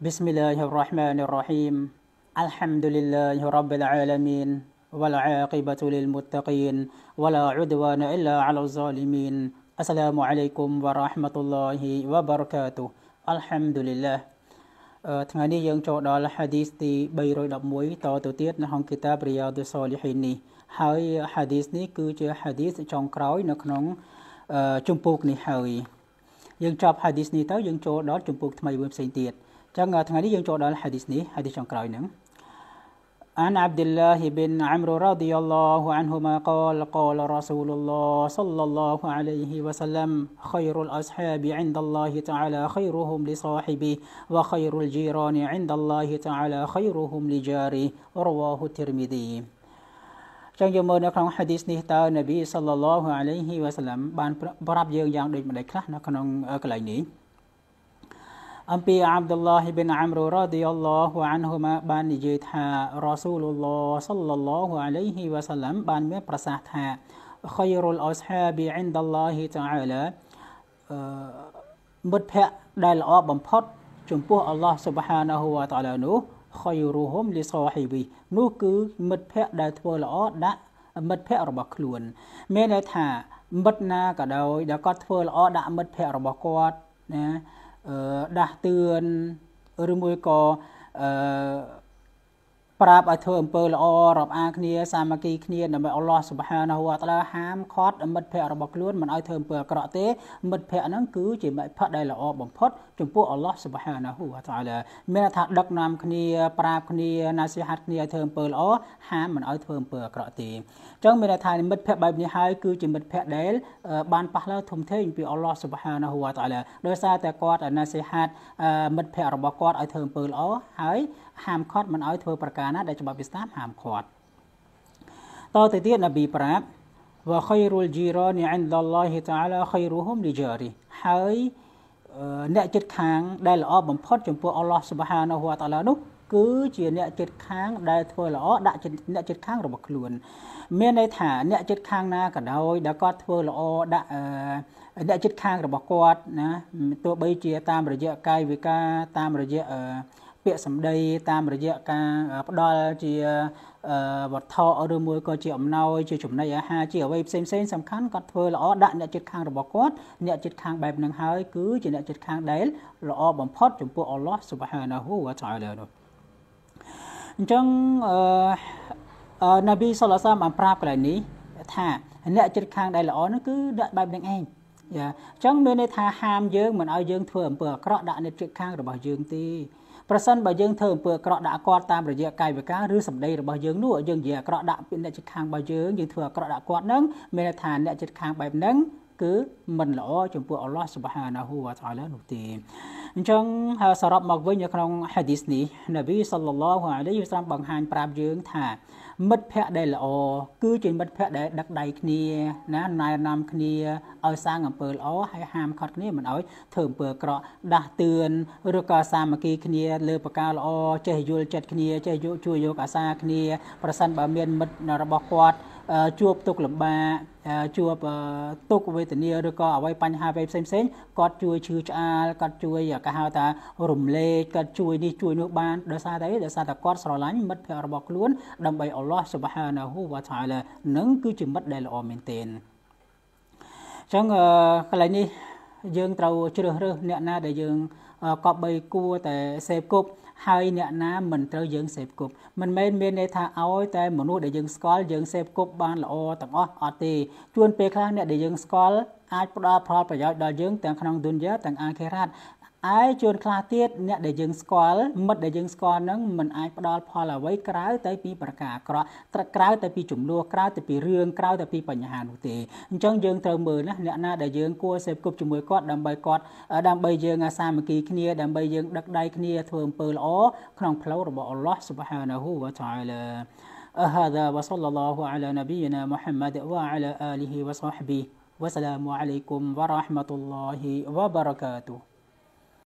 بسم الله الرحمن الرحيم الحمد لله رب العالمين والعاقبة للمتقين ولا عدوان إلا على الظالمين السلام عليكم ورحمة الله وبركاته الحمد لله ថ្ងៃនេះយើងចូលដល់ hadith ទី311តទៅទៀតនៅក្នុង kitab riyadus salihin នេះហើយ hadith នេះគឺជា hadith ចុងក្រោយ នៅក្នុងជំពូកនេះហើយយើងចប់ hadith នេះទៅយើងចូលដល់ជំពូកថ្មីមួយផ្សេងទៀត جنگ جنگ نی حدیث نم عن عبد الله بن عمرو رضي الله عنهما قال قال رسول الله صلى الله عليه وسلم خير الأصحاب عند الله تعالى خيرهم لصاحبه وخير الجيران عند الله تعالى خيرهم لجاره رواه الترمذي حديث نهتا النبي صلى الله عليه وسلم بان براب ចឹងយើងមើលនៅក្នុងហាឌីសនេះតើនប៊ីសល្លឡោះអាឡៃហ៊ីវ៉ាសឡាំបានប្រាប់យើងយ៉ាងដូចម្ដេចខ្លះនៅក្នុងកន្លែងនេះអំពីអាប់ឌុលឡាហ៊ីប៊ីនអាំរូរ៉ាឌីយ៉ាឡោះអានហ៊ូម៉ាបាននិយាយថារ៉ាស៊ូលឡោះសល្លឡោះអាឡៃហ៊ីវ៉ាសាឡាំបានមានប្រសាសន៍ថា خير الأصحاب عند الله تعالى មិត្តភ័ក្តិដែលល្អបំផុតចំពោះអល់ឡោះស៊ុបហានាហ៊ូវតាឡានោះ خيرهم لصاحبه នោះគឺមិត្តភ័ក្តិដែលធ្វើល្អដាក់មិត្តភ័ក្តិរបស់ខ្លួនមានន័យថាមិត្តណាក៏ដោយដែលគាត់ធ្វើល្អដាក់មិត្តភ័ក្តិរបស់គាត់ណាដាស់តឿនឬមួយក៏អឺប្រាប់ឲ្យធ្វើអំពើល្អរាប់អានគ្នាសាមគ្គីគ្នាដើម្បីអល់ឡោះសុបហានហូវតាឡាហាមឃាត់មិត្តភ័ក្តិរបស់ខ្លួនមិនឲ្យធ្វើអំពើអាក្រក់ទេមិត្តភ័ក្តិហ្នឹងគឺជាមិត្តភ័ក្តិដែលល្អបំផុតចំពោះអល់ឡោះសុបហានហូវតាឡាមានថាដឹកនាំគ្នាប្រាប់គ្នាណាសិហាត់គ្នាឲ្យធ្វើអំពើល្អហាមមិនឲ្យធ្វើអំពើអាក្រក់ទេអញ្ចឹងមានថា មិត្តភ័ក្តិបែបនេះហើយគឺជាមិត្តភ័ក្តិដែលបានប៉ះឡើងធំធេងពីអល់ឡោះសុបហានហូវតាឡាដោយសារតែគាត់ណាសិហាត់មិត្តភ័ក្តិរបស់គាត់ឲ្យធ្វើអំពើល្អហើយហាមឃាត់មិនឲ្យធ្វើប្រការណាដែលច្បាប់អ៊ីស្លាមហាមឃាត់តទៅទៀតនប៊ីប្រាប់វ៉ខៃរុលជីរ៉ានីអិនដលឡោះតាឡាខៃរុហុមលីជារីហើយអ្នកចិត្តខាងដែលល្អបំផុតចំពោះអល់ឡោះស៊ុបហានហ៊ូវតាឡានោះគឺជាអ្នកចិត្តខាងដែលធ្វើល្អដាក់អ្នកចិត្តខាងរបស់ខ្លួន មានន័យថាអ្នកចិត្តខាងណាក៏ដោយ ដែលគាត់ធ្វើល្អដាក់អ្នកចិត្តខាងរបស់គាត់ណាទោះបីជាតាមរយៈកាយវិការតាមរយៈពាក្យសម្ដីតាមរយៈការផ្ដល់ជាវត្ថុឬមួយក៏ជាអំណោយជាចំណីអាហារជាអ្វីផ្សេងផ្សេងសំខាន់គាត់ធ្វើល្អដាក់អ្នកជិតខាងរបស់គាត់អ្នកជិតខាងបែបហ្នឹងហើយគឺជាអ្នកជិតខាងដែល ល្អបំផុត ចំពោះអល់ឡោះស៊ុបហានាហ៊ូវតាអាឡាអញ្ចឹងអឺនប៊ីសុលឡាសាមបានប្រាប់កន្លែងនេះថាអ្នកជិតខាងដែលល្អនោះគឺដាក់បែបនឹងឯងយ៉ាអញ្ចឹងមានន័យថាហាមយើងមិនឲ្យយើងធ្វើអំពើអាក្រក់ដាក់អ្នកជិតខាងរបស់យើងទេប្រសិនបើយើងធ្វើអំពើអាក្រក់ដាក់គាត់តាមរយៈកាយវិការឬសម្ដីរបស់យើងនោះយើងនិយាយអាក្រក់ដាក់ពីអ្នកជិតខាងរបស់យើងយើងធ្វើអាក្រក់ដាក់គាត់នឹងមានន័យថាអ្នកជិតខាងបែបហ្នឹងគឺមិនល្អចំពោះអល់ឡោះសុបហានាហ៊ូវតាឡានោះទេអញ្ចឹងសរុបមកវិញនៅក្នុងហាឌីសនេះនប៊ីសល្លឡោះអាឡៃហ៊ីវ៉ាបង្ហាញប្រាប់យើង ថា មិត្តភ័ក្តិដែលល្អគឺជាមិត្តភ័ក្តិដែលដឹកដៃគ្នា ណាណែនាំគ្នាឲ្យសាងអំពើល្អហើយហាមខត់គ្នាមិនឲ្យធ្វើអំពើអាក្រក់ដាស់តឿនឬក៏សាមគ្គីគ្នា លើប្រការល្អចេះយល់ចិត្តគ្នាចេះយកជួយយកអាសាគ្នាប្រសិនបើមានមិត្តរបស់គាត់ជួបទុកលំបាកជួបទុកវេទនាឬក៏អ្វីបញ្ហាអ្វីផ្សេងផ្សេងគាត់ជួយឈឺឆ្អាលគាត់ជួយគេហៅថារំលែកគាត់ជួយនេះជួយនោះបានដោយសារតែដោយសារតែគាត់ស្រឡាញ់មិត្តភក្តិរបស់ខ្លួនដើម្បីអល់ឡោះសុបហានាហ៊ូវ៉ាតាឡានឹងគឺជាមិត្តដែលល្អមែនទែនអញ្ចឹងកន្លែងនេះយើងត្រូវជ្រើសរើសអ្នកណាដែលយើងកប់បីគួរតែសេពគប់ហើយអ្នកណាមិនត្រូវយើងសេពគប់មិនមែនមានន័យថាឲ្យតែមនុស្សដែលយើងស្គាល់យើងសេពគប់បានល្អទាំងអស់អត់ទេជួនពេលខ្លះអ្នកដែលយើងស្គាល់អាចផ្ដល់ផលប្រយោជន៍ដល់យើង ទាំងក្នុងទុនយ៉ាទាំងអាខេរ៉ាតឯជួនខ្លះទៀតអ្នកដែលយើងស្គាល់មិត្តដែលយើងស្គាល់ហ្នឹងมันអាចផ្ដល់ផលអ្វីក្រៅតែពីប្រការអាក្រក់ក្រៅតែពីចំនួនក្រៅតែពីរឿងក្រៅតែពីបញ្ហានោះទេអញ្ចឹងយើងត្រូវមើលណាអ្នកណាដែលយើងគួរសេពគប់ជាមួយគាត់ដើម្បីគាត់ដើម្បីយើងអាសាមគ្គីគ្នាដើម្បីយើងដឹកដៃគ្នាធ្វើអំពើល្អក្នុងផ្លូវរបស់អល់ឡោះ سبحانه វតាអាឡា هذا وصلى الله على نبينا محمد وعلى آله وصحبه والسلام عليكم ورحمة الله وبركاته